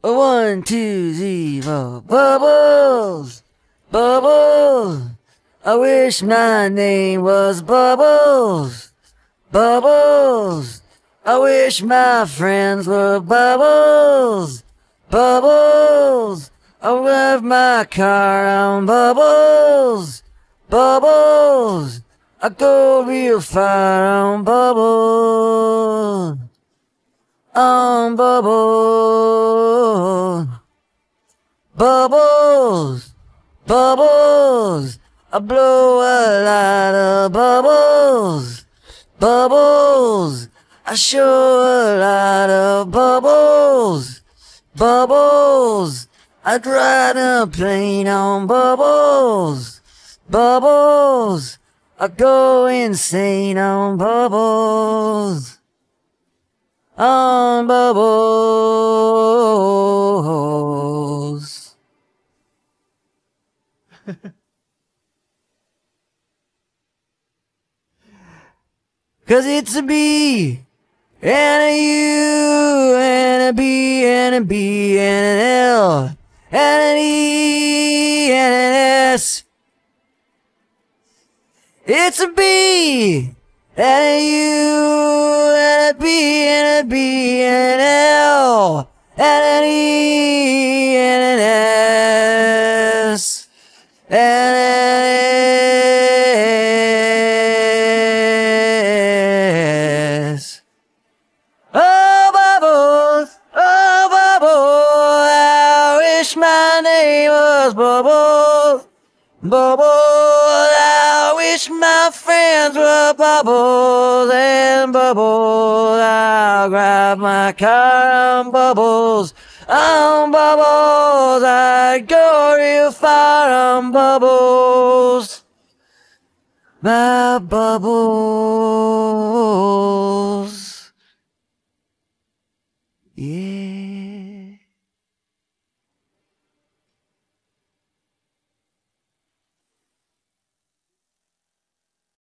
One, two, three, four. Bubbles! Bubbles! I wish my name was Bubbles! Bubbles! I wish my friends were Bubbles! Bubbles! I love my car on Bubbles! Bubbles! I go real far on Bubbles! On Bubbles! Bubbles! Bubbles! I blow a lot of bubbles! Bubbles! I show a lot of bubbles! Bubbles! I try to plane on bubbles! Bubbles! I go insane on bubbles! On bubbles! Cause it's a bee and a U and a B and a B and an L and an E and an S. It's a B and a U and a B and a B and an L and an E and an S. It is. Oh, bubbles, oh, bubble. I wish my name was Bubbles. Bubbles, I wish my friends were Bubbles and Bubbles. I'll grab my car and Bubbles. On Bubbles, I go fire on bubbles, my bubbles.